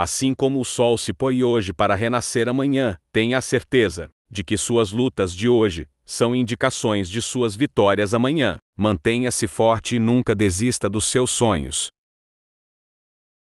Assim como o sol se põe hoje para renascer amanhã, tenha a certeza de que suas lutas de hoje são indicações de suas vitórias amanhã. Mantenha-se forte e nunca desista dos seus sonhos.